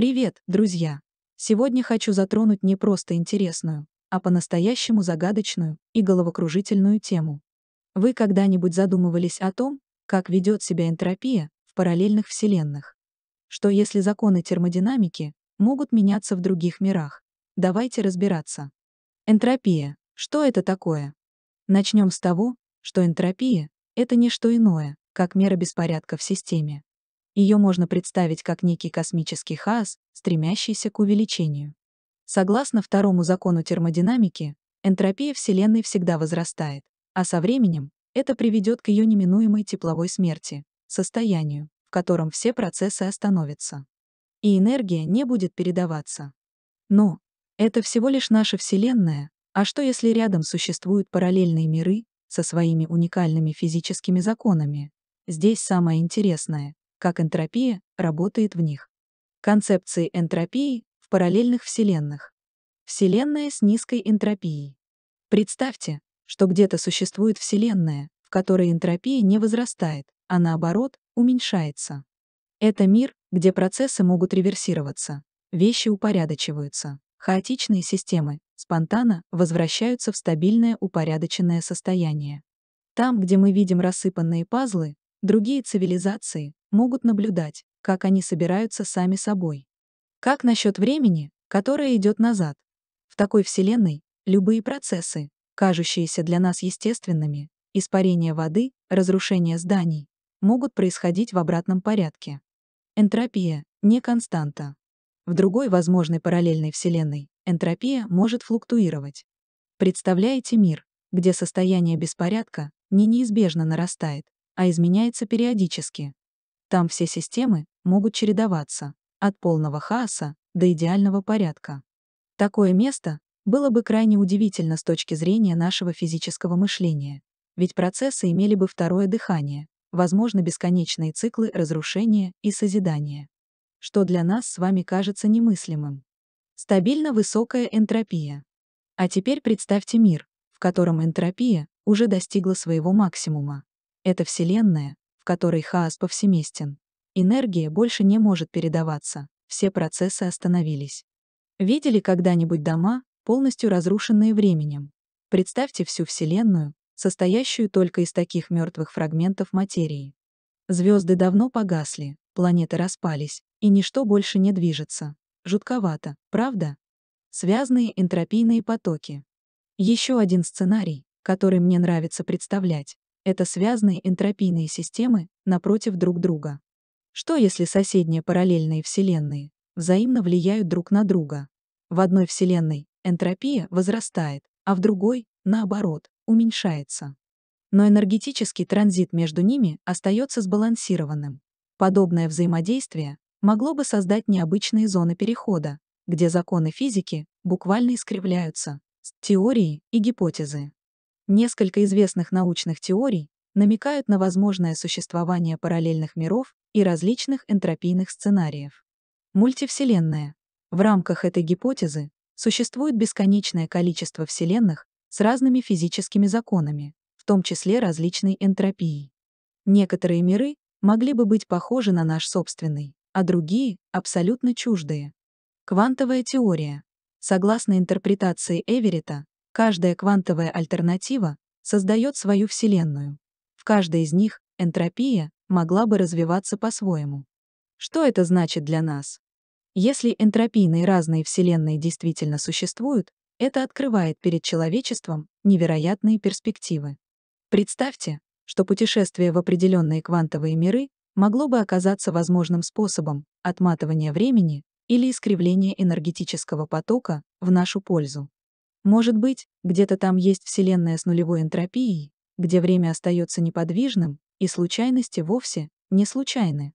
Привет, друзья! Сегодня хочу затронуть не просто интересную, а по-настоящему загадочную и головокружительную тему. Вы когда-нибудь задумывались о том, как ведет себя энтропия в параллельных вселенных? Что если законы термодинамики могут меняться в других мирах? Давайте разбираться. Энтропия. Что это такое? Начнем с того, что энтропия — это не что иное, как мера беспорядка в системе. Ее можно представить как некий космический хаос, стремящийся к увеличению. Согласно второму закону термодинамики, энтропия Вселенной всегда возрастает, а со временем это приведет к ее неминуемой тепловой смерти, состоянию, в котором все процессы остановятся. И энергия не будет передаваться. Но это всего лишь наша Вселенная, а что если рядом существуют параллельные миры со своими уникальными физическими законами? Здесь самое интересное как энтропия работает в них. Концепции энтропии в параллельных вселенных. Вселенная с низкой энтропией. Представьте, что где-то существует вселенная, в которой энтропия не возрастает, а наоборот, уменьшается. Это мир, где процессы могут реверсироваться, вещи упорядочиваются, хаотичные системы спонтанно возвращаются в стабильное упорядоченное состояние. Там, где мы видим рассыпанные пазлы, другие цивилизации могут наблюдать, как они собираются сами собой. Как насчет времени, которое идет назад? В такой Вселенной любые процессы, кажущиеся для нас естественными, испарение воды, разрушение зданий, могут происходить в обратном порядке. Энтропия — не константа. В другой возможной параллельной Вселенной энтропия может флуктуировать. Представляете мир, где состояние беспорядка не неизбежно нарастает, а изменяется периодически, там все системы могут чередоваться, от полного хаоса до идеального порядка. Такое место было бы крайне удивительно с точки зрения нашего физического мышления, ведь процессы имели бы второе дыхание, возможно, бесконечные циклы разрушения и созидания, что для нас с вами кажется немыслимым. Стабильно высокая энтропия. А теперь представьте мир, в котором энтропия уже достигла своего максимума. Это Вселенная, в которой хаос повсеместен. Энергия больше не может передаваться, все процессы остановились. Видели когда-нибудь дома, полностью разрушенные временем? Представьте всю Вселенную, состоящую только из таких мертвых фрагментов материи. Звезды давно погасли, планеты распались, и ничто больше не движется. Жутковато, правда? Связанные энтропийные потоки. Еще один сценарий, который мне нравится представлять, это связанные энтропийные системы напротив друг друга. Что если соседние параллельные вселенные взаимно влияют друг на друга? В одной вселенной энтропия возрастает, а в другой, наоборот, уменьшается. Но энергетический транзит между ними остается сбалансированным. Подобное взаимодействие могло бы создать необычные зоны перехода, где законы физики буквально искривляются, теории и гипотезы. Несколько известных научных теорий намекают на возможное существование параллельных миров и различных энтропийных сценариев. Мультивселенная. В рамках этой гипотезы существует бесконечное количество вселенных с разными физическими законами, в том числе различной энтропией. Некоторые миры могли бы быть похожи на наш собственный, а другие — абсолютно чуждые. Квантовая теория. Согласно интерпретации Эверета, Каждая квантовая альтернатива создает свою Вселенную. В каждой из них энтропия могла бы развиваться по-своему. Что это значит для нас? Если энтропийные разные Вселенные действительно существуют, это открывает перед человечеством невероятные перспективы. Представьте, что путешествие в определенные квантовые миры могло бы оказаться возможным способом отматывания времени или искривления энергетического потока в нашу пользу. Может быть, где-то там есть Вселенная с нулевой энтропией, где время остается неподвижным, и случайности вовсе не случайны.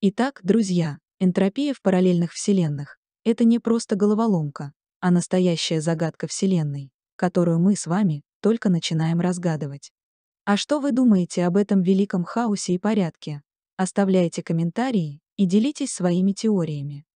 Итак, друзья, энтропия в параллельных Вселенных — это не просто головоломка, а настоящая загадка Вселенной, которую мы с вами только начинаем разгадывать. А что вы думаете об этом великом хаосе и порядке? Оставляйте комментарии и делитесь своими теориями.